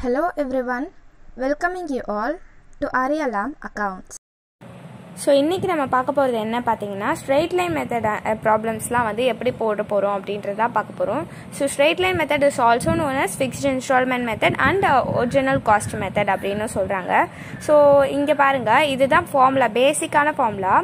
Hello everyone, welcoming you all to Aryalam Accounts. So இன்றைக்கி நம்ம பார்க்க போகிறது என்ன பார்த்தீங்கன்னா ஸ்ட்ரெயிட் லைன் மெத்தட் ப்ராப்ளம்ஸ்லாம் வந்து எப்படி போட போகிறோம் அப்படின்றத பார்க்க போகிறோம் so straight line method is also known as fixed installment method and original cost method அப்படின்னு சொல்கிறாங்க ஸோ இங்கே பாருங்கள் இதுதான் ஃபார்முலா பேசிக்கான ஃபார்முலா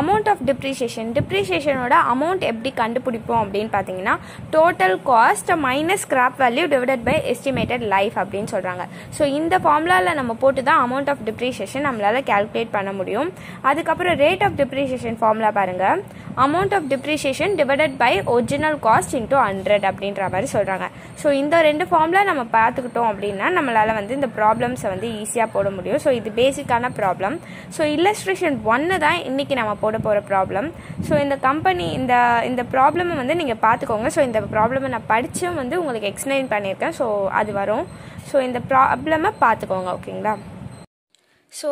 அமௌண்ட் ஆஃப் டிப்ரிஷியேஷன் டிப்ரிஷியேஷனோட அமௌண்ட் எப்படி கண்டுபிடிப்போம் அப்படின்னு பார்த்தீங்கன்னா total cost minus scrap value divided by estimated life அப்படின்னு சொல்கிறாங்க ஸோ இந்த ஃபார்முலாவில் நம்ம போட்டு தான் அமௌண்ட் ஆஃப் டிப்ரிஷியேஷன் நம்மளால் கேல்குலேட் பண்ண முடியும் அது அதுக்கப்புறம் ரேட் ஆஃப் டிப்ரிசியேஷன் ஃபார்முலா பாருங்கள் amount of depreciation divided by original cost into hundred அப்படின்ற மாதிரி சொல்கிறாங்க ஸோ இந்த ரெண்டு ஃபார்ம்ல நம்ம பார்த்துக்கிட்டோம் அப்படின்னா நம்மளால் வந்து இந்த ப்ராப்ளம்ஸை வந்து ஈஸியாக போட முடியும் ஸோ இது பேசிக்கான ப்ராப்ளம் ஸோ இல்லஸ்ட்ரேஷன் ஒன்று தான் இன்றைக்கி நம்ம போட போகிற ப்ராப்ளம் ஸோ இந்த கம்பெனி இந்த இந்த ப்ராப்ளமை வந்து நீங்கள் பார்த்துக்கோங்க ஸோ இந்த ப்ராப்ளமை நான் படித்தும் வந்து உங்களுக்கு எக்ஸ்பிளைன் பண்ணியிருக்கேன் ஸோ அது வரும் ஸோ இந்த ப்ராப்ளமை பார்த்துக்கோங்க ஓகேங்களா ஸோ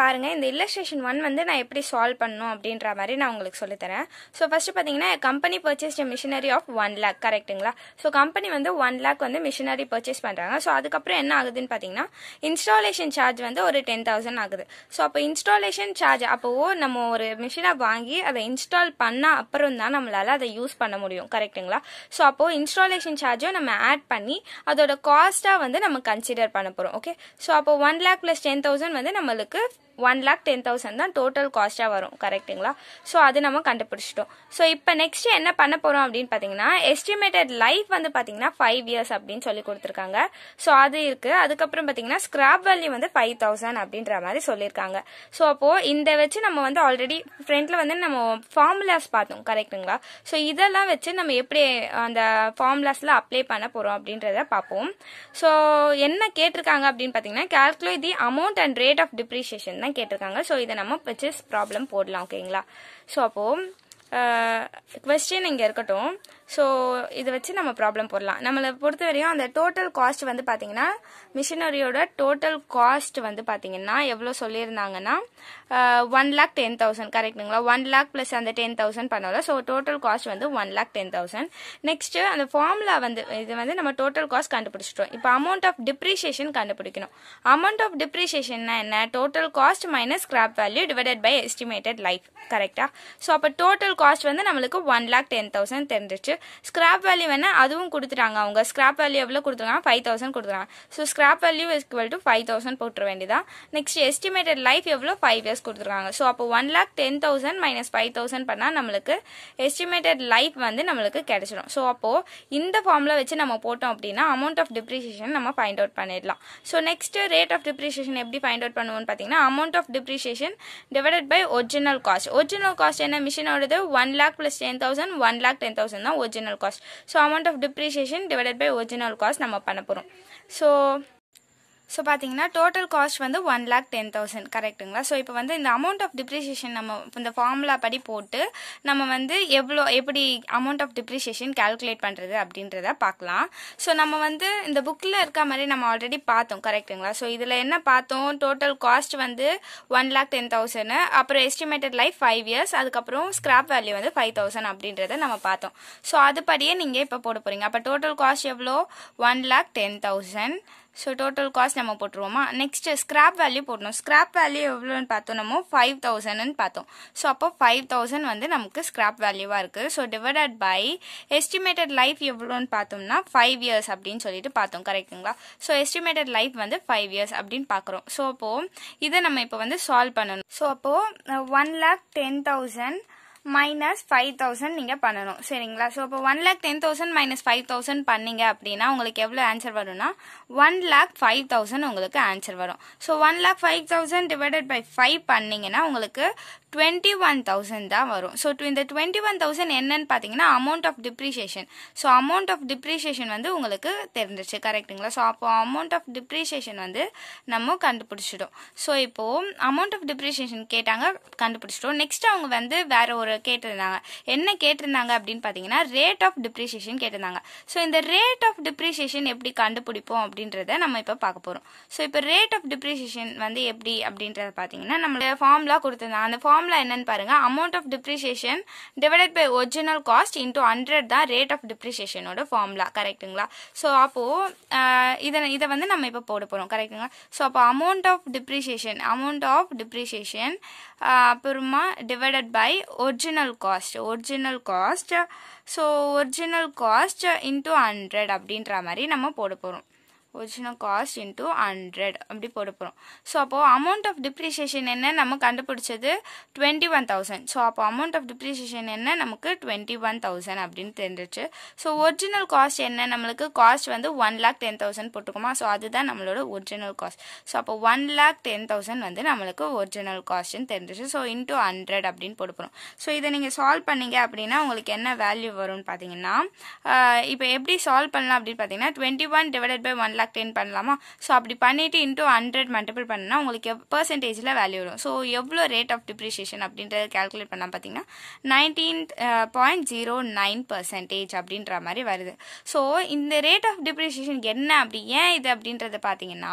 பாருங்கள் இந்த இல்லஸ்ட்ரேஷன் ஒன் வந்து நான் எப்படி சால்வ் பண்ணும் அப்படின்ற மாதிரி நான் உங்களுக்கு சொல்லித்தரேன் ஸோ ஃபஸ்ட்டு பார்த்தீங்கன்னா company purchase a machinery of one lakh கரெக்ட்டுங்களா ஸோ கம்பெனி வந்து ஒன் லேக் வந்து மிஷினரி பர்ச்சேஸ் பண்ணுறாங்க ஸோ அதுக்கப்புறம் என்ன ஆகுதுன்னு பார்த்தீங்கன்னா இன்ஸ்டாலேஷன் சார்ஜ் வந்து ஒரு டென் தௌசண்ட் ஆகுது ஸோ அப்போ இன்ஸ்டாலேஷன் சார்ஜ் அப்போ நம்ம ஒரு மிஷினை வாங்கி அதை இன்ஸ்டால் பண்ண அப்புறம் தான் நம்மளால் அதை யூஸ் பண்ண முடியும் கரெக்ட்டுங்களா ஸோ அப்போது இன்ஸ்டாலேஷன் சார்ஜும் நம்ம ஆட் பண்ணி அதோட காஸ்ட்டாக வந்து நம்ம கன்சிடர் பண்ண போகிறோம் ஓகே ஸோ அப்போ one lakh plus ten thousand வந்து நம்மளுக்கு ஒன் லேக் டென் தௌசண்ட் தான் டோட்டல் காஸ்ட்டாக வரும் கரெக்டுங்களா ஸோ அது நம்ம கண்டுபிடிச்சிட்டோம் ஸோ இப்போ நெக்ஸ்ட் என்ன பண்ண போகிறோம் அப்படின்னு பார்த்தீங்கன்னா எஸ்டிமேட்டட் லைஃப் வந்து பார்த்தீங்கன்னா ஃபைவ் இயர்ஸ் அப்படின்னு சொல்லி கொடுத்துருக்காங்க ஸோ அது இருக்குது அதுக்கப்புறம் பார்த்தீங்கன்னா ஸ்கிராப் வேல்யூ வந்து ஃபைவ் தௌசண்ட் அப்படின்ற மாதிரி சொல்லியிருக்காங்க ஸோ அப்போது இந்த வச்சு நம்ம வந்து ஆல்ரெடி ஃப்ரண்ட்டில் வந்து நம்ம ஃபார்முலாஸ் பார்த்தோம் கரெக்டுங்களா ஸோ இதெல்லாம் வச்சு நம்ம எப்படி அந்த ஃபார்முலாஸில் அப்ளை பண்ண போகிறோம் அப்படின்றத பார்ப்போம் ஸோ என்ன கேட்டிருக்காங்க அப்படின்னு பார்த்தீங்கன்னா calculate the amount and rate of depreciation தான் தான் கேட்டிருக்காங்க ஸோ இதை நம்ம வச்சு ப்ராப்ளம் போடலாம் ஓகேங்களா ஸோ அப்போது கொஸ்டின் இங்கே இருக்கட்டும் ஸோ இதை வச்சு நம்ம ப்ராப்ளம் போடலாம் நம்மளை பொறுத்த வரையும் அந்த டோட்டல் காஸ்ட் வந்து பார்த்தீங்கன்னா மிஷினரியோட டோட்டல் காஸ்ட் வந்து பார்த்தீங்கன்னா எவ்வளோ சொல்லியிருந்தாங்கன்னா ஒன் லேக் டென் தௌசண்ட் கரெக்டுங்களா ஒன் லேக் ப்ளஸ் அந்த டென் தௌசண்ட் பண்ணலாம் ஸோ டோட்டல் காஸ்ட் வந்து one lakh ten thousand next அந்த ஃபார்முலா வந்து இது வந்து நம்ம டோட்டல் காஸ்ட் கண்டுபிடிச்சிட்டோம் இப்போ அமௌண்ட் ஆஃப் டிப்ரிஷியேஷன் கண்டுபிடிக்கணும் அமௌண்ட் ஆஃப் டிப்ரிஷியேஷன்னா என்ன total cost minus scrap value divided by estimated life கரெக்டாக ஸோ அப்போ டோட்டல் காஸ்ட் வந்து நம்மளுக்கு ஒன் லேக் டென் தௌசண்ட் தெரிஞ்சிச்சு ஸ்கிராப் வேல்யூ வேணா அதுவும் கொடுத்துட்டாங்க அவங்க ஸ்கிராப் வேல்யூ எவ்வளோ கொடுத்துருக்காங்க ஃபைவ் தௌசண்ட் கொடுத்துருக்காங்க so scrap value is equal to five thousand போட்டுற வேண்டியதா நெக்ஸ்ட் எஸ்டிமேட்டட் லைஃப் எவ்வளோ ஃபைவ் இயர்ஸ் கொடுத்துருக்காங்க ஸோ அப்போ one lakh ten thousand minus five thousand பண்ணால் நம்மளுக்கு எஸ்டிமேட்டட் லைஃப் வந்து நம்மளுக்கு கிடைச்சிடும் ஸோ அப்போது இந்த ஃபார்மில் வச்சு நம்ம போட்டோம் அப்படின்னா அமௌண்ட் ஆஃப் டிப்ரிசியேஷன் நம்ம ஃபைண்ட் அவுட் பண்ணிடலாம் so next rate of depreciation எப்படி ஃபைண்ட் அவுட் பண்ணுவோம்னு பார்த்தீங்கன்னா amount of depreciation divided by original cost original cost என்ன மிஷினோடது one lakh plus ten thousand one lakh ten thousand தான் original cost so amount of depreciation divided by original cost நம்ம பண்ண போகிறோம் so so பார்த்தீங்கன்னா டோட்டல் காஸ்ட் வந்து ஒன் லேக் டென் தௌசண்ட் கரெக்டுங்களா so இப்போ வந்து இந்த அமௌண்ட் ஆஃப் டிப்ரிசியேஷன் நம்ம இந்த ஃபார்முலா படி போட்டு நம்ம வந்து எவ்வளோ எப்படி அமௌண்ட் ஆஃப் டிப்ரிசியேஷன் கால்குலேட் பண்ணுறது அப்படின்றத பார்க்கலாம் ஸோ நம்ம வந்து இந்த புக்கில் இருக்க மாதிரி நம்ம ஆல்ரெடி பார்த்தோம் கரெக்டுங்களா ஸோ இதில் என்ன பார்த்தோம் டோட்டல் காஸ்ட் வந்து ஒன் லேக் டென் தௌசண்ட் அப்புறம் எஸ்டிமேட்டட் லைஃப் ஃபைவ் இயர்ஸ் அதுக்கப்புறம் ஸ்கிராப் வேல்யூ வந்து ஃபைவ் தௌசண்ட் அப்படின்றத நம்ம பார்த்தோம் ஸோ அதுபடியே நீங்கள் இப்போ போட போகிறீங்க அப்போ டோட்டல் காஸ்ட் எவ்வளோ one lakh ten thousand so total cost நம்ம போட்டுருவோமா நெக்ஸ்ட் ஸ்கிராப் வேல்யூ போடணும் ஸ்கிராப் வேல்யூ எவ்வளோன்னு பார்த்தோம் நம்ம ஃபைவ் தௌசண்ட்னு பார்த்தோம் ஸோ அப்போ ஃபைவ் தௌசண்ட் வந்து நமக்கு ஸ்கிராப் வேல்யூவாக இருக்குது so divided by estimated life எவ்வளோன்னு பார்த்தோம்னா ஃபைவ் இயர்ஸ் அப்படின்னு சொல்லிட்டு பார்த்தோம் கரெக்டுங்களா ஸோ எஸ்டிமேட்டட் லைஃப் வந்து ஃபைவ் இயர்ஸ் அப்படின்னு பார்க்குறோம் ஸோ அப்போது இதை நம்ம இப்போ வந்து சால்வ் பண்ணணும் ஸோ அப்போது one lakh ten thousand minus five thousand நீங்கள் பண்ணணும் சரிங்களா ஸோ இப்போ one lakh ten thousand minus five thousand பண்ணீங்க அப்படின்னா உங்களுக்கு எவ்வளோ ஆன்சர் வரும்னா ஒன் லேக் ஃபைவ் தௌசண்ட் உங்களுக்கு ஆன்சர் வரும் so one lakh five thousand divided by five பண்ணிங்கன்னா உங்களுக்கு டுவெண்ட்டி ஒன் தௌசண்ட் தான் வரும் ஸோ இந்த டுவெண்ட்டி ஒன் தௌசண்ட் என்னன்னு பார்த்தீங்கன்னா amount of depreciation so amount of depreciation வந்து உங்களுக்கு தெரிஞ்சிருச்சு கரெக்ட்டுங்களா ஸோ அப்போ அமௌண்ட் ஆஃப் டிப்ரிஷியேஷன் வந்து நம்ம கண்டுபிடிச்சிடும் ஸோ இப்போது அமௌண்ட் ஆஃப் டிப்ரிஷியேஷன் கேட்டாங்க கண்டுபிடிச்சிட்டோம் நெக்ஸ்ட் அவங்க வந்து வேற ஒரு கேட்டிருந்தாங்க என்ன கேட்டிருந்தாங்க அப்படின்னு பார்த்தீங்கன்னா ரேட் ஆஃப் டிப்ரிசியேஷன் கேட்டிருந்தாங்க ஸோ இந்த ரேட் ஆஃப் டிப்ரிசியேஷன் எப்படி கண்டுபிடிப்போம் அப்படின்றத நம்ம இப்போ பார்க்க போகிறோம் ஸோ இப்போ ரேட் ஆஃப் டிப்ரிசியேஷன் வந்து எப்படி அப்படின்றத பார்த்தீங்கன்னா நம்மளோட ஃபார்ம்லா கொடுத்துருந்தாங்க அந்த ஃபார்ம்லாம் என்னன்னு பாருங்க amount of depreciation divided by original cost into hundred தான் ரேட் ஆஃப் டிப்ரிசியேஷனோட ஃபார்ம்லா கரெக்டுங்களா ஸோ அப்போது இதை இதை வந்து நம்ம இப்போ போட போகிறோம் கரெக்டுங்களா ஸோ அப்போ amount of depreciation amount of depreciation அப்புறமா divided by original original cost original cost so original cost into hundred அப்படின்ற மாதிரி நம்ம போட போகிறோம் ஒரிஜினல் காஸ்ட் இன்ட்டு ஹண்ட்ரட் அப்படி போட போகிறோம் ஸோ அப்போது அமௌண்ட் ஆஃப் டிப்ரிசியேஷன் என்ன நம்ம கண்டுபிடிச்சது டுவெண்ட்டி ஒன் தௌசண்ட் ஸோ அப்போ அமௌண்ட் ஆஃப் டிப்ரிசியேஷன் என்ன நமக்கு டுவெண்ட்டி ஒன் தௌசண்ட் அப்படின்னு தெரிஞ்சிச்சு ஸோ ஒரிஜினல் காஸ்ட் என்ன நம்மளுக்கு காஸ்ட் வந்து ஒன் லேக் டென் தௌசண்ட் போட்டுக்கோமா ஸோ அதுதான் நம்மளோட ஒரிஜினல் காஸ்ட் ஸோ அப்போ ஒன் லேக் டென் தௌசண்ட் வந்து நம்மளுக்கு ஒரிஜினல் காஸ்ட்னு தெரிஞ்சிச்சு ஸோ இன்ட்டு ஹண்ட்ரட் அப்படின்னு போட போகிறோம் ஸோ இதை நீங்கள் சால்வ் பண்ணீங்க அப்படின்னா உங்களுக்கு என்ன வேல்யூ வரும்னு பார்த்தீங்கன்னா இப்போ எப்படி சால்வ் பண்ணலாம் அப்படின்னு பார்த்தீங்கன்னா twenty one divided by one lakh ten பண்ணலாமா ஸோ அப்படி பண்ணிவிட்டு இன்ட்டு ஹண்ட்ரட் மல்டிபிள் பண்ணால் உங்களுக்கு பர்சன்டேஜில் வேல்யூ வரும் ஸோ எவ்வளோ ரேட் ஆஃப் டிப்ரிஷியேஷன் அப்படின்றத கேல்குலேட் பண்ணால் பார்த்தீங்கன்னா nineteen point zero nine percentage அப்படின்ற மாதிரி வருது ஸோ இந்த ரேட் ஆஃப் டிப்ரிஷியேஷன் என்ன அப்படி ஏன் இது அப்படின்றத பார்த்தீங்கன்னா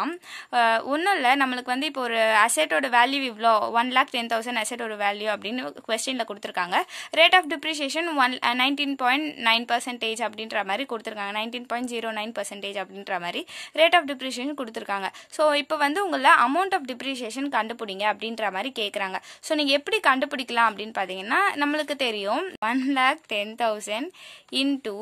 ஒன்றும் இல்லை நம்மளுக்கு வந்து இப்போ ஒரு அசெட்டோட வேல்யூ இவ்வளோ ஒன் லேக் டென் தௌசண்ட் அசெட்டோட வேல்யூ அப்படின்னு கொஸ்டினில் கொடுத்துருக்காங்க rate of depreciation one nineteen point nine percentage அப்படின்ற மாதிரி கொடுத்துருக்காங்க nineteen point zero nine percentage அப்படின்ற மாதிரி ரேட் ஆஃப் டிப்ரிஷியேஷன் கொடுத்துருக்காங்க ஸோ இப்போ வந்து உங்களை அமௌண்ட் ஆஃப் டிப்ரிஷியேஷன் கண்டுபிடிங்க அப்படின்ற மாதிரி கேட்குறாங்க ஸோ நீங்கள் எப்படி கண்டுபிடிக்கலாம் அப்படின்னு பார்த்தீங்கன்னா நம்மளுக்கு தெரியும் one lakh ten thousand into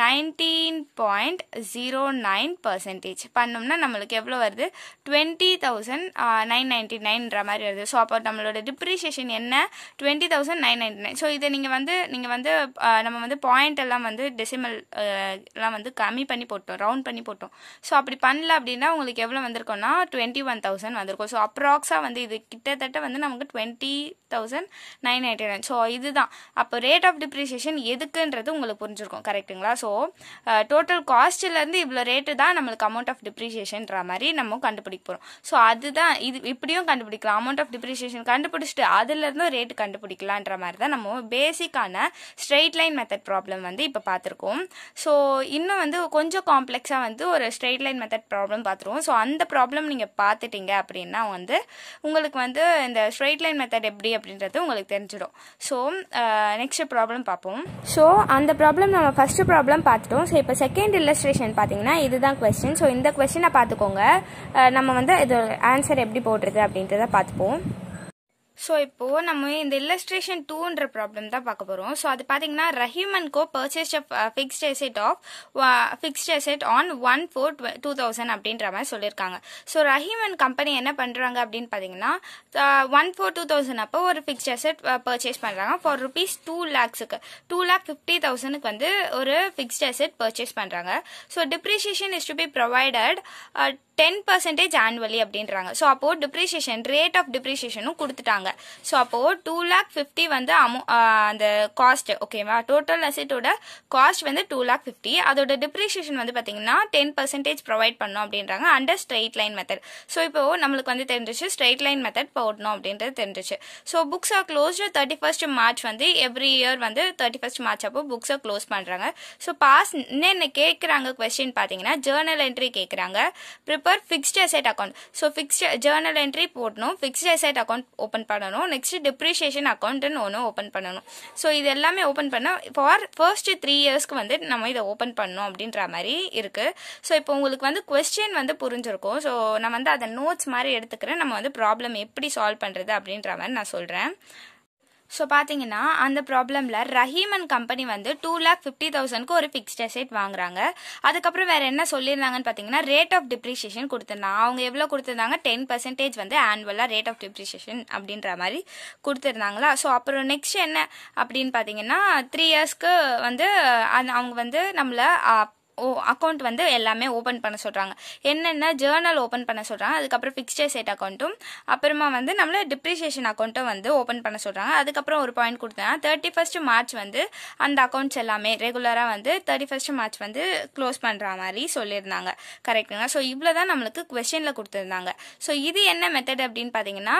nineteen point zero nine percentage பண்ணோம்னா நம்மளுக்கு எவ்வளோ வருது டுவெண்ட்டி தௌசண்ட் நைன் நைன்டி நைன்ற மாதிரி வருது ஸோ அப்போ நம்மளோட டிப்ரிஷியேஷன் என்ன twenty thousand nine ninety nine so இதை நீங்கள் வந்து நீங்கள் வந்து நம்ம வந்து பாயிண்ட் எல்லாம் வந்து டெசிமல் எல்லாம் வந்து கம்மி பண்ணி போட்டோம் ரவுண்ட் பண்ணி போட்டோம் ஸோ அப்படி பண்ணல அப்படின்னா உங்களுக்கு எவ்வளோ வந்திருக்கோம்னா டுவெண்ட்டி ஒன் தௌசண்ட் வந்திருக்கும் ஸோ அப்ராக்ஸாக வந்து இது கிட்டத்தட்ட வந்து நமக்கு twenty thousand nine ninety nine so இதுதான் அப்போ ரேட் ஆஃப் டிப்ரிஷியேஷன் எதுக்குன்றது உங்களுக்கு புரிஞ்சிருக்கும் கரெக்டுங்களா ஸோ டோட்டல் uh, காஸ்ட்லேருந்து இவ்வளோ ரேட்டு தான் நம்மளுக்கு அமௌண்ட் ஆஃப் டிப்ரிசியேஷன்ற மாதிரி நம்ம கண்டுபிடிக்க போகிறோம் ஸோ அதுதான் இது இப்படியும் கண்டுபிடிக்கலாம் அமௌண்ட் ஆஃப் டிப்ரிசியேஷன் கண்டுபிடிச்சிட்டு அதுலேருந்தும் ரேட்டு கண்டுபிடிக்கலான்ற மாதிரி தான் நம்ம பேசிக்கான ஸ்ட்ரெயிட் லைன் மெத்தட் ப்ராப்ளம் வந்து இப்போ பார்த்துருக்கோம் ஸோ இன்னும் வந்து கொஞ்சம் காம்ப்ளெக்ஸாக வந்து ஒரு ஸ்ட்ரெயிட் லைன் மெத்தட் ப்ராப்ளம் பார்த்துருவோம் ஸோ அந்த ப்ராப்ளம் நீங்கள் பார்த்துட்டீங்க அப்படின்னா வந்து உங்களுக்கு வந்து இந்த ஸ்ட்ரெயிட் லைன் மெத்தட் எப்படி அப்படின்றது உங்களுக்கு தெரிஞ்சிடும் ஸோ நெக்ஸ்ட் ப்ராப்ளம் பார்ப்போம் ஸோ அந்த ப்ராப்ளம் நம்ம ஃபஸ்ட்டு ப்ராப்ளம் ப்ராப்ளம் பார்த்துட்டோம் ஸோ இப்போ செகண்ட் இல்லஸ்ட்ரேஷன் பார்த்தீங்கன்னா இதுதான் கொஸ்டின் ஸோ இந்த கொஸ்டினை பார்த்துக்கோங்க நம்ம வந்து இது ஆன்சர் எப்படி போடுறது அப்படின்றத பார்த்துப்போம் ஸோ இப்போது நம்ம இந்த இல்லஸ்ட்ரேஷன் டூன்ற ப்ராப்ளம் தான் பார்க்க போகிறோம் ஸோ அது பார்த்தீங்கன்னா Rahiman co purchase fixed asset of fixed asset on one four two thousand அப்படின்ற மாதிரி சொல்லியிருக்காங்க ஸோ ரஹீமன் கம்பெனி என்ன பண்ணுறாங்க அப்படின்னு பார்த்தீங்கன்னா one uh, four two thousand அப்போ ஒரு ஃபிக்ஸ்ட் எசெட் பர்ச்சேஸ் பண்ணுறாங்க ஃபார் ருபீஸ் டூ லேக்ஸுக்கு டூ லேக் ஃபிஃப்டி தௌசண்ட்க்கு வந்து ஒரு ஃபிக்ஸ்ட் எசெட் பர்ச்சேஸ் பண்ணுறாங்க so depreciation is to be provided ten percentage annually அப்படின்றாங்க ஸோ அப்போது டிப்ரிசியேஷன் ரேட் ஆஃப் டிப்ரிசியேஷனும் கொடுத்துட்டாங்க ஸோ அப்போது டூ லேக் ஃபிஃப்டி வந்து அமௌ அந்த காஸ்ட் ஓகேவா டோட்டல் அசெட்டோட காஸ்ட் வந்து டூ லேக் ஃபிஃப்டி அதோட டிப்ரிசியேஷன் வந்து பார்த்தீங்கன்னா டென் பர்சன்டேஜ் ப்ரொவைட் பண்ணோம் அப்படின்றாங்க under straight line method so இப்போ நம்மளுக்கு வந்து தெரிஞ்சிச்சு ஸ்ட்ரெயிட் லைன் மெத்தட் போடணும் அப்படின்றது தெரிஞ்சிச்சு so books are closed thirty first March வந்து எவ்ரி இயர் வந்து தேர்ட்டி ஃபர்ஸ்ட் மார்ச் அப்போ புக்ஸை க்ளோஸ் பண்ணுறாங்க ஸோ பாஸ் என்ன கேட்குறாங்க கொஸ்டின் பார்த்தீங்கன்னா ஜேர்னல் என்ட்ரி கேட்குறாங்க brief paper fixed asset account so fixed journal entry போடணும் ஃபிக்ஸ்ட் அசைட் அக்கௌண்ட் ஓப்பன் பண்ணணும் நெக்ஸ்ட் டிப்ரிஷியேஷன் அக்கௌண்ட்டுன்னு ஒன்று ஓப்பன் பண்ணணும் ஸோ இது எல்லாமே ஓப்பன் பண்ண ஃபார் ஃபர்ஸ்ட் த்ரீ இயர்ஸ்க்கு வந்து நம்ம இதை ஓப்பன் பண்ணணும் அப்படின்ற மாதிரி இருக்குது ஸோ இப்போ உங்களுக்கு வந்து கொஸ்டின் வந்து புரிஞ்சிருக்கும் ஸோ நான் வந்து அதை நோட்ஸ் மாதிரி எடுத்துக்கிறேன் நம்ம வந்து ப்ராப்ளம் எப்படி சால்வ் பண்ணுறது அப்படின்ற மாதிரி நான் சொல்கிறேன் ஸோ பார்த்தீங்கன்னா அந்த ப்ராப்ளமில் ரஹீம் அண்ட் கம்பெனி வந்து டூ லேக் ஃபிஃப்டி தௌசண்ட்க்கு ஒரு ஃபிக்ஸ்ட் அசெட் வாங்குறாங்க அதுக்கப்புறம் வேறு என்ன சொல்லியிருந்தாங்கன்னு பார்த்தீங்கன்னா ரேட் ஆஃப் டிப்ரிஷியேஷன் கொடுத்துருந்தாங்க அவங்க எவ்வளோ கொடுத்துருந்தாங்க டென் பர்சன்டேஜ் வந்து ஆனுவலாக ரேட் ஆஃப் டிப்ரிஷியேஷன் அப்படின்ற மாதிரி கொடுத்துருந்தாங்களா ஸோ அப்புறம் நெக்ஸ்ட் என்ன அப்படின்னு பார்த்தீங்கன்னா த்ரீ இயர்ஸ்க்கு வந்து அவங்க வந்து நம்மளை ஓ அக்கௌண்ட் வந்து எல்லாமே ஓப்பன் பண்ண சொல்கிறாங்க என்னென்ன ஜேர்னல் ஓப்பன் பண்ண சொல்கிறாங்க அதுக்கப்புறம் ஃபிக்ஸ்டர் சேட் அக்கௌண்ட்டும் அப்புறமா வந்து நம்மளை டிப்ரிஷியேஷன் அக்கௌண்ட்டும் வந்து ஓப்பன் பண்ண சொல்கிறாங்க அதுக்கப்புறம் ஒரு பாயிண்ட் கொடுத்தேன் தேர்ட்டி ஃபஸ்ட் மார்ச் வந்து அந்த அக்கௌண்ட்ஸ் எல்லாமே ரெகுலராக வந்து தேர்ட்டி ஃபஸ்ட் மார்ச் வந்து க்ளோஸ் பண்ணுற மாதிரி சொல்லியிருந்தாங்க கரெக்டுங்க ஸோ இவ்வளோ தான் நம்மளுக்கு கொஸ்டினில் கொடுத்துருந்தாங்க ஸோ இது என்ன மெத்தட் அப்படின்னு பார்த்தீங்கன்னா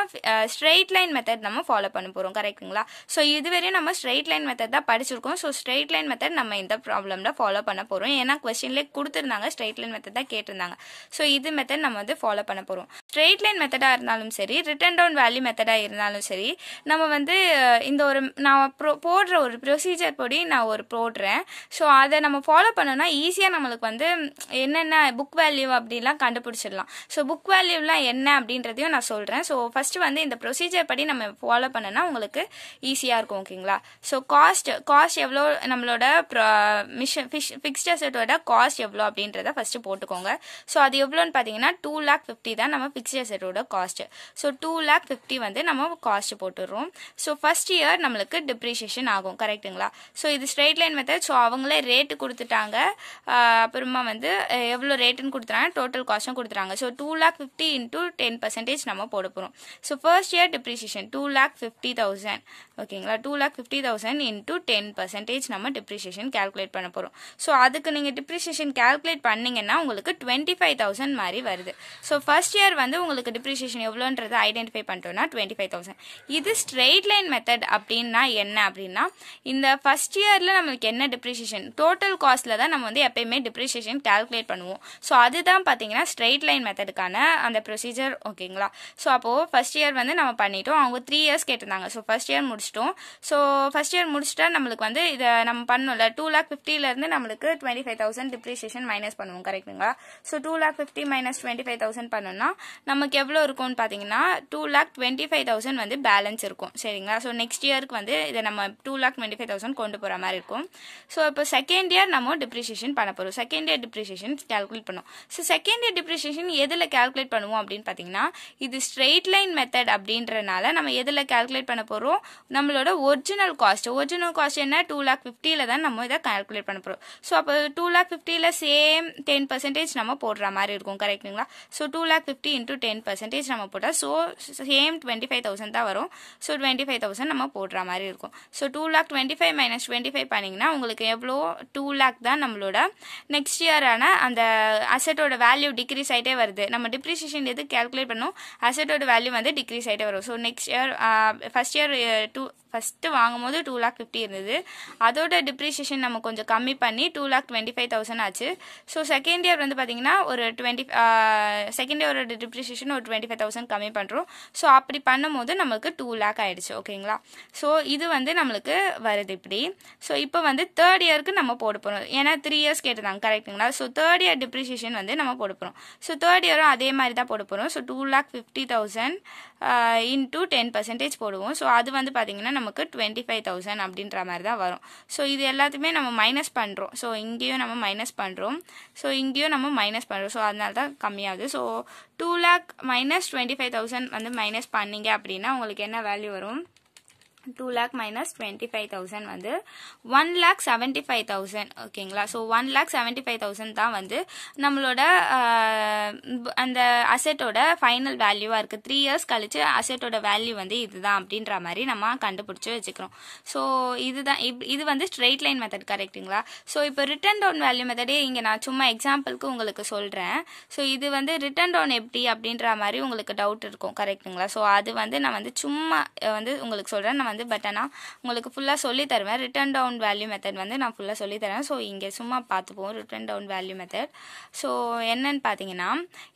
ஸ்ட்ரெயிட் லைன் மெத்தட் நம்ம ஃபாலோ பண்ண போகிறோம் கரெக்டுங்களா ஸோ இதுவரையும் நம்ம ஸ்ட்ரெயிட் லைன் மெத்தட் தான் படிச்சிருக்கோம் ஸோ ஸ்ட்ரெயிட் லைன் மெத்தட் நம்ம இந்த ப்ராப்ளமில் ஃபாலோ பண்ண போகிறோம் ஏன்னா கொஸ்டின்லேயே கொடுத்துருந்தாங்க ஸ்ட்ரெயிட் லைன் மெத்தட் தான் கேட்டிருந்தாங்க ஸோ இது மெத்தட் நம்ம வந்து ஃபாலோ பண்ண போகிறோம் ஸ்ட்ரெயிட் லைன் மெத்தடாக இருந்தாலும் சரி ரிட்டன் டவுன் வேல்யூ மெத்தடாக இருந்தாலும் சரி நம்ம வந்து இந்த ஒரு நான் ப்ரோ போடுற ஒரு ப்ரொசீஜர் படி நான் ஒரு போடுறேன் ஸோ அதை நம்ம ஃபாலோ பண்ணோன்னா ஈஸியாக நம்மளுக்கு வந்து என்னென்ன புக் வேல்யூ அப்படிலாம் கண்டுபிடிச்சிடலாம் ஸோ புக் வேல்யூலாம் என்ன அப்படின்றதையும் நான் சொல்கிறேன் ஸோ ஃபஸ்ட்டு வந்து இந்த ப்ரொசீஜர் படி நம்ம ஃபாலோ பண்ணோன்னா உங்களுக்கு ஈஸியாக இருக்கும் ஓகேங்களா ஸோ காஸ்ட் காஸ்ட் எவ்வளோ நம்மளோட மிஷன் ஃபிஷ் ஃபிக்ஸ்ட் அசட்டோட காஸ்ட் எவ்வளோ அப்படின்றத ஃபஸ்ட்டு போட்டுக்கோங்க ஸோ அது எவ்வளோன்னு பார்த்தீங்கன்னா டூ லேக் ஃபிஃப்டி தான் நம்ம பிக்சர் செட்டோட cost so two lakh fifty வந்து நம்ம காஸ்ட் போட்டுடுறோம் ஸோ ஃபஸ்ட் இயர் நம்மளுக்கு டிப்ரிஷியேஷன் ஆகும் கரெக்டுங்களா ஸோ இது ஸ்ட்ரெயிட் லைன் மெத்தட் ஸோ அவங்களே ரேட்டு கொடுத்துட்டாங்க அப்புறமா வந்து எவ்வளோ ரேட்டுன்னு கொடுத்துறாங்க டோட்டல் காஸ்ட்டும் கொடுத்துறாங்க so two lakh fifty into ten percentage நம்ம போட போகிறோம் so first year depreciation two lakh fifty thousand ஓகேங்களா two lakh fifty thousand into ten percentage நம்ம டிப்ரிஷியேஷன் கேல்குலேட் பண்ண போகிறோம் ஸோ அதுக்கு நீங்கள் டிப்ரிஷியேஷன் கேல்குலேட் பண்ணிங்கன்னா உங்களுக்கு டுவெண்ட்டி ஃபைவ் தௌசண்ட் மாதிரி வருது ஸோ ஃபர்ஸ்ட் இயர் வந்து உங்களுக்கு டிப்ரிஷியேஷன் எவ்வளோன்றதை ஐடென்டிஃபை பண்ணிட்டோம்னா டுவெண்ட்டி ஃபைவ் தௌசண்ட் இது ஸ்ட்ரெயிட் லைன் மெத்தட் அப்படின்னா என்ன அப்படின்னா இந்த ஃபர்ஸ்ட் இயரில் நம்மளுக்கு என்ன டிப்ரிஷியேஷன் டோட்டல் காஸ்ட்டில் தான் நம்ம வந்து எப்பயுமே டிப்ரிஷியேஷன் கேல்குலேட் பண்ணுவோம் ஸோ அதுதான் பார்த்தீங்கன்னா ஸ்ட்ரெயிட் லைன் மெத்தடுக்கான அந்த ப்ரொசீஜர் ஓகேங்களா ஸோ அப்போது ஃபர்ஸ்ட் இயர் வந்து நம்ம பண்ணிட்டோம் அவங்க த்ரீ இயர்ஸ் கேட்டிருந்தாங்க ஸோ ஃபர்ஸ்ட் இயர் முடிச்சிட்டோம் ஸோ ஃபர்ஸ்ட் இயர் முடிச்சுட்டா நம்மளுக்கு வந்து இதை நம்ம பண்ணோம்ல டூ லேக் ஃபிஃப்டிலேருந்து நம்மளுக்கு twenty five thousand thousand depreciation minus பண்ணுவோம் கரெக்டுங்களா so two lakh fifty minus twenty five thousand பண்ணோம்னா நமக்கு எவ்வளோ இருக்கும்னு பார்த்தீங்கன்னா two lakh twenty five thousand வந்து பேலன்ஸ் இருக்கும் சரிங்களா ஸோ நெக்ஸ்ட் இயருக்கு வந்து இதை நம்ம two lakh twenty five thousand கொண்டு போகிற மாதிரி இருக்கும் ஸோ இப்போ செகண்ட் இயர் நம்ம டிப்ரிஷியேஷன் பண்ண போகிறோம் செகண்ட் இயர் டிப்ரிஷியேஷன் கேல்குலேட் பண்ணுவோம் ஸோ செகண்ட் இயர் டிப்ரிஷியேஷன் எதில் கேல்குலேட் பண்ணுவோம் அப்படின்னு பார்த்தீங்கன்னா இது ஸ்ட்ரெயிட் லைன் மெத்தட் அப்படின்றனால நம்ம எதில் கேல்குலேட் பண்ண போகிறோம் நம்மளோட ஒரிஜினல் காஸ்ட் ஒரிஜினல் காஸ்ட் என்ன டூ லேக் ஃபிஃப்டியில் தான் நம்ம இதை கேல்குலேட் பண்ண போகிறோம் ஸோ அப்போ டூ லேக் லேக் ஃபிஃப்டியில் சேம் டென் பர்சன்டேஜ் நம்ம போடுற மாதிரி இருக்கும் கரெக்ட்டுங்களா so two lakh fifty into ten percentage நம்ம போட்டால் so same twenty five thousand தான் வரும் ஸோ டுவெண்ட்டி ஃபைவ் தௌசண்ட் நம்ம போடுற மாதிரி இருக்கும் so two lakh twenty five minus twenty five பண்ணிங்கன்னா உங்களுக்கு எவ்வளோ டூ லேக் தான் நம்மளோட நெக்ஸ்ட் இயரான அந்த அசட்டோட வேல்யூ டிக்ரீஸ் ஆகிட்டே வருது நம்ம டிப்ரிசியேஷன் எது கேல்குலேட் பண்ணோம் அசட்டோட வேல்யூ வந்து டிக்ரீஸ் ஆகிட்டே வரும் so next year first year to first வாங்கும்போது டூ லேக் ஃபிஃப்டி இருந்தது அதோட டிப்ரிசியேஷன் நம்ம கொஞ்சம் கம்மி பண்ணி two lakh twenty five thousand ஆச்சு ஸோ செகண்ட் இயர் வந்து பார்த்தீங்கன்னா ஒரு டுவெண்ட்டி செகண்ட் இயரோட டிப்ரிசியேஷன் ஒரு டுவெண்ட்டி ஃபைவ் தௌசண்ட் கம்மி பண்ணுறோம் ஸோ அப்படி பண்ணும்போது நம்மளுக்கு டூ லேக் ஆகிடுச்சு ஓகேங்களா ஸோ இது வந்து நம்மளுக்கு வருது இப்படி ஸோ இப்போ வந்து தேர்ட் இயருக்கு நம்ம போட போகிறோம் ஏன்னா த்ரீ இயர்ஸ் கேட்டிருந்தாங்க கரெக்டுங்களா ஸோ தேர்ட் இயர் டிப்ரிசியேஷன் வந்து நம்ம போட போகிறோம் ஸோ தேர்ட் இயரும் அதே மாதிரி தான் போட போகிறோம் so two lakh fifty thousand into ten percentage போடுவோம் ஸோ அது வந்து பார்த்தீங்கன்னா நமக்கு டுவெண்ட்டி ஃபைவ் தௌசண்ட் அப்படின்ற மாதிரி தான் வரும் ஸோ இது எல்லாத்தையுமே நம்ம மைனஸ் பண்ணுறோம் ஸோ இங்கேயும் நம்ம மைனஸ் பண்ணுறோம் ஸோ இங்கேயும் நம்ம மைனஸ் பண்ணுறோம் ஸோ அதனால தான் கம்மியாகுது so two lakh minus twenty five thousand வந்து மைனஸ் பண்ணிங்க அப்படின்னா உங்களுக்கு என்ன வேல்யூ வரும் two lakh minus twenty five thousand வந்து one lakh seventy five thousand ஓகேங்களா so one lakh seventy five thousand தான் வந்து நம்மளோட அந்த அசெட்டோட ஃபைனல் வேல்யூவாக இருக்குது த்ரீ இயர்ஸ் கழித்து அசெட்டோட வேல்யூ வந்து இதுதான் அப்படின்ற மாதிரி நம்ம கண்டுபிடிச்சி வச்சுக்கிறோம் ஸோ இதுதான் இது வந்து ஸ்ட்ரெயிட் லைன் மெத்தட் கரெக்டுங்களா ஸோ இப்போ ரிட்டன் டவுன் வேல்யூ மெத்தடே இங்கே நான் சும்மா எக்ஸாம்பிளுக்கு உங்களுக்கு சொல்கிறேன் ஸோ இது வந்து ரிட்டன் டவுன் எப்படி அப்படின்ற மாதிரி உங்களுக்கு டவுட் இருக்கும் ஸோ அது வந்து நான் வந்து சும்மா வந்து உங்களுக்கு சொல்கிறேன் வந்து பட் ஆனால் உங்களுக்கு ஃபுல்லாக சொல்லி தருவேன் ரிட்டன் டவுன் வேல்யூ மெத்தட் வந்து நான் ஃபுல்லாக சொல்லி தரேன் ஸோ இங்கே சும்மா பார்த்துப்போம் written down value method so என்னன்னு பார்த்தீங்கன்னா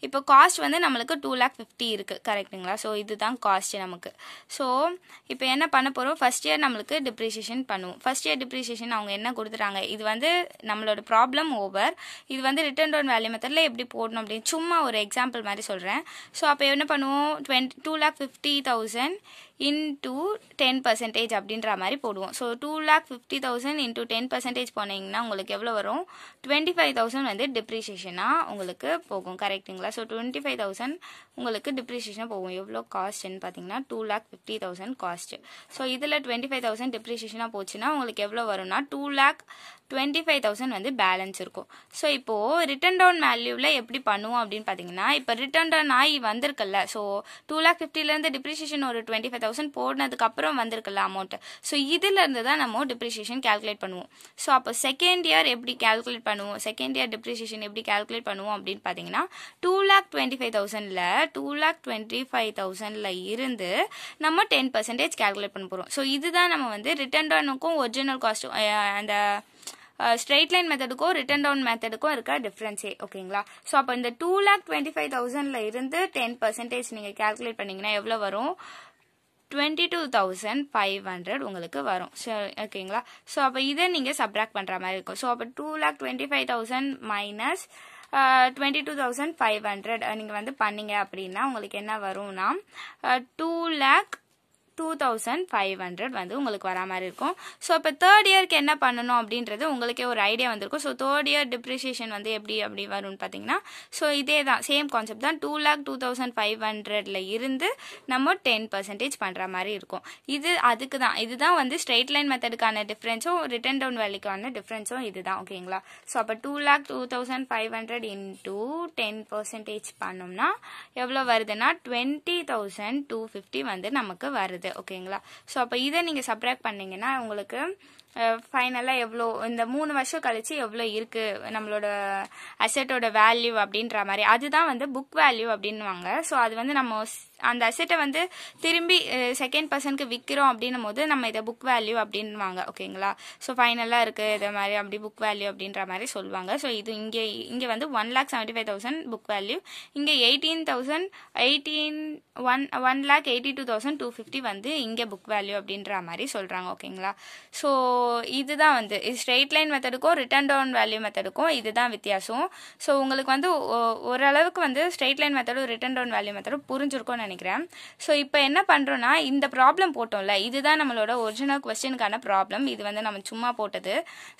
இப்போ காஸ்ட் வந்து நம்மளுக்கு டூ லேக் ஃபிஃப்டி இருக்குது கரெக்டுங்களா ஸோ இதுதான் காஸ்ட் நமக்கு ஸோ இப்போ என்ன பண்ண போகிறோம் ஃபஸ்ட் இயர் நம்மளுக்கு டிப்ரிசியேஷன் பண்ணுவோம் ஃபஸ்ட் இயர் டிப்ரிசியேஷன் அவங்க என்ன கொடுத்துட்டாங்க இது வந்து நம்மளோட ப்ராப்ளம் ஓவர் இது வந்து ரிட்டன் டவுன் வேல்யூ மெத்தடில் எப்படி போடணும் அப்படின்னு சும்மா ஒரு எக்ஸாம்பிள் மாதிரி சொல்கிறேன் ஸோ அப்போ என்ன பண்ணுவோம் twenty two lakh fifty thousand into ten percentage அப்படின்ற மாதிரி போடுவோம் so two lakh fifty thousand into ten percentage போனீங்கன்னா உங்களுக்கு எவ்வளோ வரும் டுவெண்ட்டி ஃபைவ் தௌசண்ட் வந்து டிப்ரிஷியேஷனாக உங்களுக்கு போகும் கரெக்டுங்களா ஸோ டுவெண்ட்டி ஃபைவ் தௌசண்ட் உங்களுக்கு டிப்ரிஷியேஷனாக போகும் எவ்வளோ காஸ்ட்னு பார்த்தீங்கன்னா two lakh fifty thousand cost so இதில் டுவெண்ட்டி ஃபைவ் தௌசண்ட் டிப்ரிஷியேஷனாக போச்சுன்னா உங்களுக்கு எவ்வளோ வரும்னா two lakh twenty five thousand வந்து பேலன்ஸ் இருக்கும் ஸோ இப்போது ரிட்டன் டவுன் வேல்யூவில் எப்படி பண்ணுவோம் அப்படின்னு பார்த்தீங்கன்னா இப்போ ரிட்டன் டவுன் ஆகி வந்திருக்குல்ல ஸோ டூ லேக் ஃபிஃப்டிலேருந்து டிப்ரிசியேஷன் ஒரு டுவெண்ட்டி ஃபைவ் தௌசண்ட் போனதுக்கப்புறம் வந்திருக்குல்ல அமௌண்ட்டு ஸோ இதிலேருந்து தான் நம்ம டிப்ரிசியேஷன் கேல்குலேட் பண்ணுவோம் ஸோ அப்போ செகண்ட் இயர் எப்படி கேல்குலேட் பண்ணுவோம் செகண்ட் இயர் டிப்ரிசியேஷன் எப்படி கேல்குலேட் பண்ணுவோம் அப்படின்னு பார்த்தீங்கன்னா டூ லேக் டுவெண்ட்டி ஃபைவ் தௌசண்டில் டூ லேக் டுவெண்ட்டி ஃபைவ் தௌசண்டில் இருந்து நம்ம டென் பர்சன்டேஜ் கேல்குலேட் பண்ண போகிறோம் ஸோ இதுதான் நம்ம வந்து ரிட்டன் டவுனுக்கும் ஒரிஜினல் காஸ்ட்டும் அந்த ஸ்ட்ரெயிட் லைன் மெத்தடுக்கும் ரிட்டன் டவுன் மெத்தடுக்கும் இருக்க டிஃப்ரென்ஸே ஓகேங்களா ஸோ அப்போ இந்த டூ லேக் டுவெண்ட்டி ஃபைவ் தௌசண்ட்ல இருந்து டென் பர்சன்டேஜ் நீங்கள் கேல்குலேட் பண்ணீங்கன்னா எவ்வளோ வரும் twenty two thousand five hundred உங்களுக்கு வரும் ஸோ ஓகேங்களா ஸோ அப்போ இதை நீங்கள் சப்ராக்ட் பண்ணுற மாதிரி இருக்கும் ஸோ அப்போ two lakh twenty five thousand minus twenty two thousand five hundred நீங்கள் வந்து பண்ணீங்க அப்படின்னா உங்களுக்கு என்ன வரும்னா two uh, lakh two thousand five hundred வந்து உங்களுக்கு வரா மாதிரி இருக்கும் ஸோ இப்போ தேர்ட் இயர்க்கு என்ன பண்ணணும் அப்படின்றது உங்களுக்கே ஒரு ஐடியா வந்திருக்கும் ஸோ தேர்ட் இயர் டிப்ரிசியேஷன் வந்து எப்படி அப்படி வரும்னு பார்த்தீங்கன்னா ஸோ இதே தான் சேம் கான்செப்ட் தான் two lakh two thousand five ஹண்ட்ரட்ல இருந்து நம்ம டென் பர்சன்டேஜ் பண்ணுற மாதிரி இருக்கும் இது அதுக்கு தான் இதுதான் வந்து ஸ்ட்ரெயிட் லைன் மெத்தடுக்கான டிஃப்ரென்ஸும் ரிட்டர்ன் டவுன் வேலைக்கான டிஃப்ரென்ஸும் இதுதான் ஓகேங்களா ஸோ அப்போ two lakh two thousand five hundred into ten percentage பண்ணோம்னா எவ்வளோ வருதுன்னா டுவெண்ட்டி தௌசண்ட் டூ ஃபிஃப்டி வந்து நமக்கு வருது ஓகேங்களா ஸோ அப்போ இதை நீங்கள் சப்ராக்ட் பண்ணீங்கன்னா உங்களுக்கு ஃபைனலாக எவ்வளோ இந்த மூணு வருஷம் கழிச்சு எவ்வளோ இருக்குது நம்மளோட அசட்டோட வேல்யூ அப்படின்ற மாதிரி அதுதான் வந்து புக் வேல்யூ அப்படின்வாங்க ஸோ அது வந்து நம்ம அந்த அசெட்டை வந்து திரும்பி செகண்ட் பர்சனுக்கு விற்கிறோம் அப்படின்னும் போது நம்ம இதை புக் வேல்யூ அப்படின்வாங்க ஓகேங்களா ஸோ ஃபைனலாக இருக்குது இதை மாதிரி அப்படி புக் வேல்யூ அப்படின்ற மாதிரி சொல்லுவாங்க ஸோ இது இங்கே இங்கே வந்து one lakh seventy five thousand book value இங்கே eighteen thousand eighteen one one lakh eighty two thousand two fifty வந்து இங்கே புக் வேல்யூ அப்படின்ற மாதிரி சொல்கிறாங்க ஓகேங்களா ஸோ இதுதான் வந்து ஸ்ட்ரெயிட் லைன் மெத்தடுக்கும் ரிட்டர்ன் டவுன் வேல்யூ மெத்தடுக்கும் இதுதான் வித்தியாசம் ஸோ உங்களுக்கு வந்து ஓரளவுக்கு வந்து ஸ்ட்ரெயிட் லைன் மெத்தடும் ரிட்டர்ன் டவுன் வேல்யூ மெத்தடும் புரிஞ்சிருக்கும்னு நினைக்கிறேன் ஸோ இப்போ என்ன பண்ணுறோன்னா இந்த ப்ராப்ளம் போட்டோம்ல இதுதான் நம்மளோட ஒரிஜினல் கொஸ்டினுக்கான ப்ராப்ளம் இது வந்து நம்ம சும்மா போட்டது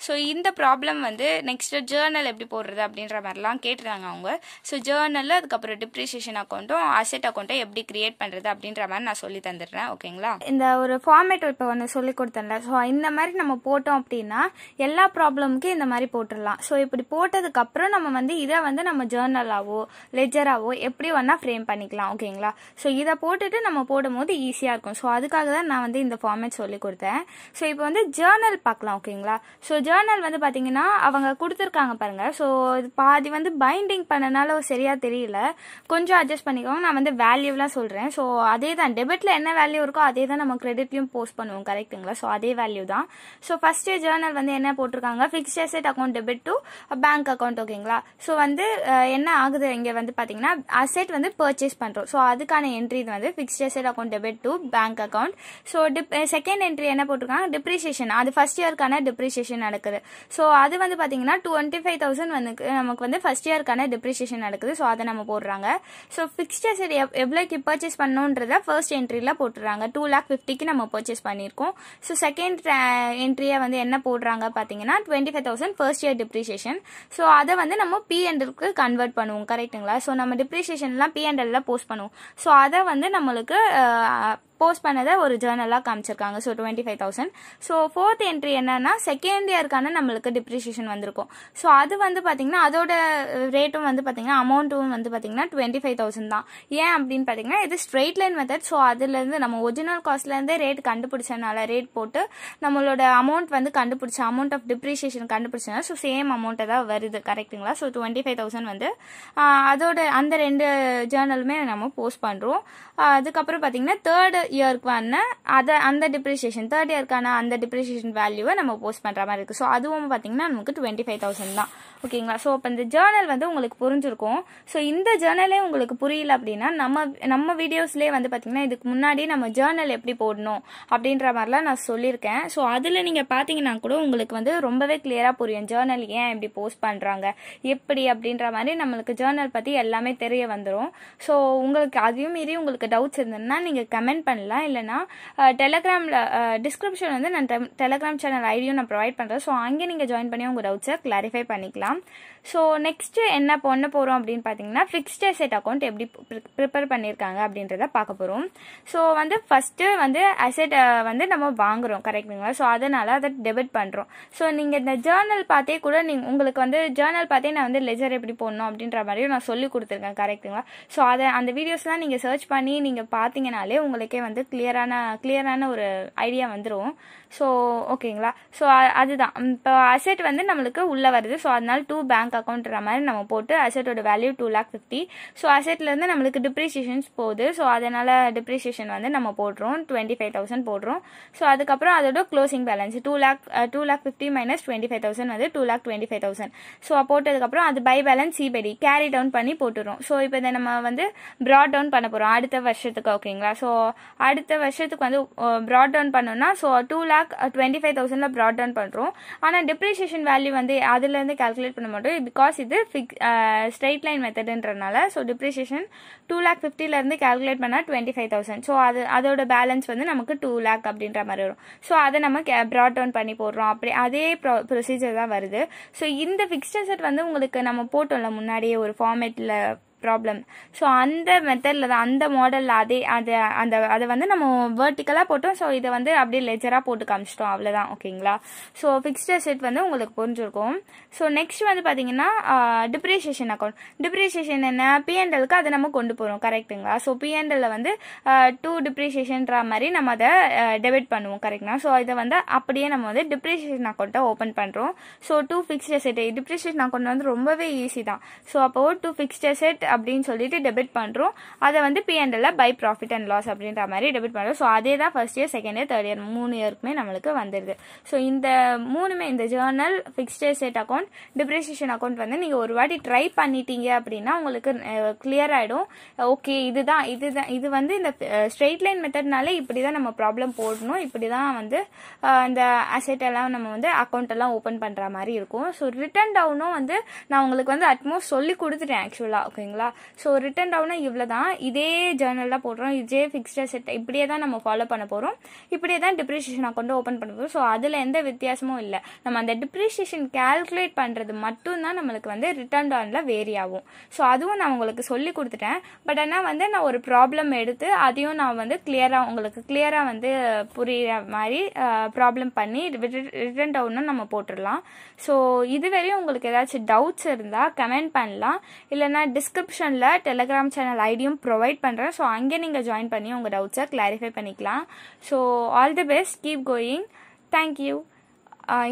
ஸோ இந்த ப்ராப்ளம் வந்து நெக்ஸ்ட் ஜேர்னல் எப்படி போடுறது அப்படின்ற மாதிரிலாம் கேட்டுருக்காங்க அவங்க ஸோ ஜேர்னலில் அதுக்கப்புறம் டிப்ரிசியேஷன் அக்கௌண்ட்டும் அசெட் அக்கௌண்ட்டும் எப்படி கிரியேட் பண்ணுறது அப்படின்ற மாதிரி நான் சொல்லி தந்துடுறேன் ஓகேங்களா இந்த ஒரு ஃபார்மேட் இப்போ ஒன்று சொல்லி கொடுத்தேன்ல ஸோ இந்த மாதிரி நம்ம போட்டோம் அப்படின்னா எல்லா ப்ராப்ளமுக்கும் இந்த மாதிரி போட்டுடலாம் ஸோ இப்படி போட்டதுக்கப்புறம் நம்ம வந்து இதை வந்து நம்ம ஜேர்னலாவோ லெஜராவோ எப்படி வேணால் ஃப்ரேம் பண்ணிக்கலாம் ஓகேங்களா ஸோ இதை போட்டுட்டு நம்ம போடும்போது ஈஸியாக இருக்கும் ஸோ அதுக்காக தான் நான் வந்து இந்த ஃபார்மேட் சொல்லி கொடுத்தேன் ஸோ இப்போ வந்து ஜேர்னல் பார்க்கலாம் ஓகேங்களா ஸோ ஜேர்னல் வந்து பார்த்தீங்கன்னா அவங்க கொடுத்துருக்காங்க பாருங்கள் ஸோ இது பாதி வந்து பைண்டிங் பண்ணனால சரியாக தெரியல கொஞ்சம் அட்ஜஸ்ட் பண்ணிக்கோங்க நான் வந்து வேல்யூலாம் சொல்கிறேன் ஸோ அதே தான் டெபிட்டில் என்ன வேல்யூ இருக்கோ அதே தான் நம்ம கிரெடிட்லையும் போஸ்ட் பண்ணுவோம் கரெக்டுங்களா ஸோ அதே வேல்யூ தான் ஸோ ஃபஸ்ட்டு ஜேர்னல் வந்து என்ன போட்டிருக்காங்க fixed asset account debit to bank account ஓகேங்களா ஸோ வந்து என்ன ஆகுது இங்கே வந்து பார்த்தீங்கன்னா அசெட் வந்து பர்ச்சேஸ் பண்ணுறோம் ஸோ அதுக்கான ஃபஸ்ட்டான என்ட்ரி இது வந்து fixed asset account debit to bank account so டிப் செகண்ட் என்ட்ரி என்ன போட்டிருக்காங்க டிப்ரிசியேஷன் அது ஃபர்ஸ்ட் இயருக்கான டிப்ரிசியேஷன் நடக்குது ஸோ அது வந்து பார்த்தீங்கன்னா டுவெண்ட்டி ஃபைவ் தௌசண்ட் வந்து eh, நமக்கு வந்து ஃபர்ஸ்ட் இயருக்கான டிப்ரிசியேஷன் நடக்குது ஸோ அதை நம்ம போடுறாங்க ஸோ ஃபிக்ஸ்ட் அசட் எவ்வளோக்கு பர்ச்சேஸ் பண்ணணுன்றத ஃபர்ஸ்ட் என்ட்ரியில் போட்டுறாங்க டூ லேக் ஃபிஃப்டிக்கு நம்ம பர்ச்சேஸ் பண்ணியிருக்கோம் ஸோ செகண்ட் என்ட்ரியை வந்து என்ன போடுறாங்க பார்த்தீங்கன்னா twenty five thousand first year depreciation so அதை வந்து நம்ம பி கன்வெர்ட் பண்ணுவோம் கரெக்ட்டுங்களா ஸோ நம்ம டிப்ரிசியேஷன்லாம் பி போஸ்ட் பண்ணுவோம் ஸோ அதை வந்து நம்மளுக்கு போஸ்ட் பண்ணதை ஒரு ஜேர்னலாக காமிச்சிருக்காங்க so twenty five thousand so fourth entry என்னன்னா செகண்ட் இயருக்கான நம்மளுக்கு டிப்ரிஷியேஷன் வந்திருக்கும் ஸோ அது வந்து பார்த்தீங்கன்னா அதோட ரேட்டும் வந்து பார்த்தீங்கன்னா அமௌண்ட்டும் வந்து பார்த்தீங்கன்னா டுவெண்ட்டி ஃபைவ் தௌசண்ட் தான் ஏன் அப்படின்னு பார்த்தீங்கன்னா இது ஸ்ட்ரெயிட் லைன் மெத்தட் ஸோ அதுலேருந்து நம்ம ஒரிஜினல் காஸ்ட்லேருந்தே ரேட் கண்டுபிடிச்சனால ரேட் போட்டு நம்மளோட அமௌண்ட் வந்து கண்டுபிடிச்ச அமௌண்ட் ஆஃப் டிப்ரிஷியேஷன் கண்டுபிடிச்சதுனா ஸோ சேம் அமௌண்ட்டை தான் வருது கரெக்டுங்களா ஸோ டுவெண்ட்டி ஃபைவ் தௌசண்ட் வந்து அதோட அந்த ரெண்டு ஜேர்னலுமே நம்ம போஸ்ட் பண்ணுறோம் அதுக்கப்புறம் பார்த்தீங்கன்னா தேர்டு இயருக்கு வேணா அதை அந்த டிப்ரிஷியேஷன் தேர்ட் இயர்க்கான அந்த டிப்ரிஷியேஷன் வேல்யூவை நம்ம போஸ்ட் பண்ணுற மாதிரி இருக்குது ஸோ அதுவும் பார்த்தீங்கன்னா நமக்கு டுவெண்ட்டி ஃபைவ் தௌசண்ட் தான் ஓகேங்களா ஸோ அப்போ இந்த ஜேர்னல் வந்து உங்களுக்கு புரிஞ்சிருக்கும் ஸோ இந்த ஜேர்னலே உங்களுக்கு புரியல அப்படின்னா நம்ம நம்ம வீடியோஸ்லேயே வந்து பார்த்தீங்கன்னா இதுக்கு முன்னாடி நம்ம ஜேர்னல் எப்படி போடணும் அப்படின்ற மாதிரிலாம் நான் சொல்லியிருக்கேன் ஸோ அதில் நீங்கள் பார்த்தீங்கன்னா கூட உங்களுக்கு வந்து ரொம்பவே கிளியராக புரியும் ஜேர்னல் ஏன் இப்படி போஸ்ட் பண்ணுறாங்க எப்படி அப்படின்ற மாதிரி நம்மளுக்கு ஜேர்னல் பற்றி எல்லாமே தெரிய வந்துடும் ஸோ உங்களுக்கு அதையும் மீறி உங்களுக்கு டவுட்ஸ் இருந்ததுன்னா நீங்கள் கமெண்ட் பண்ணலாம் இல்லைனா டெலகிராமில் டிஸ்கிரிப்ஷன் வந்து நான் டெலகிராம் சேனல் ஐடியும் நான் ப்ரொவைட் பண்ணுறேன் ஸோ அங்கே நீங்கள் ஜாயின் பண்ணி உங்கள் டவுட்ஸை கிளாரிஃபை பண்ணிக்கலாம் பார்க்கலாம் ஸோ நெக்ஸ்ட்டு என்ன பண்ண போகிறோம் அப்படின்னு பார்த்தீங்கன்னா ஃபிக்ஸ்ட் அசெட் அக்கௌண்ட் எப்படி ப்ரிப்பேர் பண்ணியிருக்காங்க அப்படின்றத பார்க்க போகிறோம் ஸோ வந்து ஃபஸ்ட்டு வந்து அசெட் வந்து நம்ம வாங்குகிறோம் கரெக்டுங்களா ஸோ அதனால் அதை டெபிட் பண்ணுறோம் ஸோ நீங்கள் இந்த ஜேர்னல் பார்த்தே கூட நீங்கள் உங்களுக்கு வந்து ஜேர்னல் பார்த்தே நான் வந்து லெஜர் எப்படி போடணும் அப்படின்ற மாதிரியும் நான் சொல்லி கொடுத்துருக்கேன் கரெக்டுங்களா ஸோ அதை அந்த வீடியோஸ்லாம் நீங்கள் சர்ச் பண்ணி நீங்கள் பார்த்தீங்கனாலே உங்களுக்கே வந்து கிளியரான கிளியரான ஒரு ஐடியா வந்துடும் ஸோ ஓகேங்களா ஸோ அதுதான் இப்போ அசெட் வந்து நம்மளுக்கு உள்ளே வருது ஸோ அதனால நாள் டூ பேங்க் அக்கௌண்ட்ற மாதிரி நம்ம போட்டு அசட்டோட value two lakh fifty so அசட்லேருந்து நம்மளுக்கு டிப்ரிசியேஷன்ஸ் போகுது ஸோ அதனால் டிப்ரிசியேஷன் வந்து நம்ம போடுறோம் டுவெண்ட்டி ஃபைவ் தௌசண்ட் போடுறோம் ஸோ அதுக்கப்புறம் அதோட closing balance two lakh two lakh fifty minus twenty five thousand வந்து two lakh twenty five thousand so போட்டதுக்கப்புறம் அது பை பேலன்ஸ் சிபடி கேரி டவுன் பண்ணி போட்டுடுறோம் ஸோ இப்போ இதை நம்ம வந்து ப்ராட் டவுன் பண்ண போகிறோம் அடுத்த வருஷத்துக்கு ஓகேங்களா ஸோ அடுத்த வருஷத்துக்கு வந்து ப்ராட் டவுன் பண்ணோம்னா so two lakh twenty five தௌசண்ட்ல ப்ராட் டவுன் பண்ணுறோம் ஆனால் டிப்ரிசியேஷன் வேல்யூ வந்து அதுலேருந்து கால்குலேட் கால்குலேட் பண்ண மாட்டோம் பிகாஸ் இது ஃபிக் ஸ்ட்ரைட் லைன் மெத்தடுன்றனால ஸோ டிப்ரிசியேஷன் டூ லேக் ஃபிஃப்டிலேருந்து கால்குலேட் பண்ணால் டுவெண்ட்டி ஃபைவ் தௌசண்ட் ஸோ அது அதோட பேலன்ஸ் வந்து நமக்கு டூ லேக் அப்படின்ற மாதிரி வரும் ஸோ அதை நம்ம ப்ராட் டவுன் பண்ணி போடுறோம் அப்படி அதே ப்ரொ ப்ரொசீஜர் தான் வருது ஸோ இந்த ஃபிக்ஸ்ட் அசெட் வந்து உங்களுக்கு நம்ம போட்டோம்ல முன்னாடியே ஒரு ஃபார்மேட்டில் ப்ராப்ளம் ஸோ அந்த மெத்தடில் தான் அந்த மாடலில் அதே அதை அந்த அதை வந்து நம்ம வேர்ட்டிக்கலாக போட்டோம் ஸோ இதை வந்து அப்படியே லெஜராக போட்டு காமிச்சிட்டோம் அவ்வளோதான் ஓகேங்களா ஸோ ஃபிக்ஸ்ட் செட் வந்து உங்களுக்கு புரிஞ்சிருக்கும் ஸோ நெக்ஸ்ட் வந்து பார்த்தீங்கன்னா டிப்ரிசியேஷன் அக்கௌண்ட் டிப்ரிசியேஷன் என்ன பிஎன்எலுக்கு அதை நம்ம கொண்டு போகிறோம் கரெக்டுங்களா ஸோ பிஎன்எல்ல வந்து டூ டிப்ரிசியேஷன்ற மாதிரி நம்ம அதை டெபிட் பண்ணுவோம் கரெக்டுங்களா ஸோ இதை வந்து அப்படியே நம்ம வந்து டிப்ரிசியேஷன் அக்கௌண்ட்டை ஓப்பன் பண்ணுறோம் so to fixed asset depreciation account வந்து ரொம்பவே ஈஸி தான் ஸோ அப்போது டூ ஃபிக்ஸ்ட் செட் அப்படின்னு சொல்லிட்டு டெபிட் பண்ணுறோம் அதை வந்து பிஎன்எல்ல பை ப்ராஃபிட் அண்ட் லாஸ் அப்படின்ற மாதிரி டெபிட் பண்ணுறோம் ஸோ அதே தான் first year second year third year மூணு இயருக்குமே நம்மளுக்கு வந்துடுது ஸோ இந்த மூணுமே இந்த journal fixed asset account depreciation account வந்து நீங்கள் ஒரு வாட்டி ட்ரை பண்ணிட்டீங்க அப்படின்னா உங்களுக்கு கிளியர் ஆகிடும் ஓகே இதுதான் இதுதான் இது வந்து இந்த ஸ்ட்ரெயிட் லைன் மெத்தட்னாலே இப்படி தான் நம்ம ப்ராப்ளம் போடணும் இப்படி தான் வந்து அந்த அசெட் எல்லாம் நம்ம வந்து அக்கௌண்ட் எல்லாம் ஓப்பன் பண்ணுற மாதிரி இருக்கும் ஸோ ரிட்டன் டவுனும் வந்து நான் உங்களுக்கு வந்து அட்மோஸ்ட் சொல்லி கொடுத்துட்டேன் ஆக்சுவலாக ஓகேங்களா ஓகேங்களா ஸோ ரிட்டன் டவுனாக இவ்வளோ தான் இதே ஜேர்னல் போடுறோம் இதே ஃபிக்ஸ்ட் செட் இப்படியே தான் நம்ம ஃபாலோ பண்ண போகிறோம் இப்படியே தான் டிப்ரிஷியேஷன் அக்கௌண்ட் ஓப்பன் பண்ண போகிறோம் ஸோ அதில் எந்த வித்தியாசமும் இல்லை நம்ம அந்த டிப்ரிஷியேஷன் கேல்குலேட் பண்ணுறது மட்டும்தான் நம்மளுக்கு வந்து ரிட்டர்ன் டவுனில் வேரி ஆகும் ஸோ அதுவும் நான் உங்களுக்கு சொல்லி கொடுத்துட்டேன் பட் ஆனால் வந்து நான் ஒரு ப்ராப்ளம் எடுத்து அதையும் நான் வந்து கிளியராக உங்களுக்கு கிளியராக வந்து புரிகிற மாதிரி ப்ராப்ளம் பண்ணி ரிட்டன் டவுனும் நம்ம போட்டுடலாம் ஸோ இதுவரையும் உங்களுக்கு ஏதாச்சும் டவுட்ஸ் இருந்தால் கமெண்ட் பண்ணலாம் இல்லைனா டிஸ்கிரிப் டிஸ்கிரிப்ஷனில் டெலகிராம் சேனல் ஐடியும் ப்ரொவைட் பண்ணுறேன் ஸோ அங்கே நீங்கள் ஜாயின் பண்ணி உங்கள் டவுட்ஸை கிளாரிஃபை பண்ணிக்கலாம் so all the best keep going thank you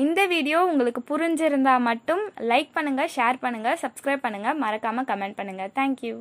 இந்த வீடியோ உங்களுக்கு புரிஞ்சிருந்தால் மட்டும் லைக் பண்ணுங்கள் ஷேர் பண்ணுங்கள் சப்ஸ்கிரைப் பண்ணுங்கள் மறக்காமல் கமெண்ட் பண்ணுங்கள் தேங்க் யூ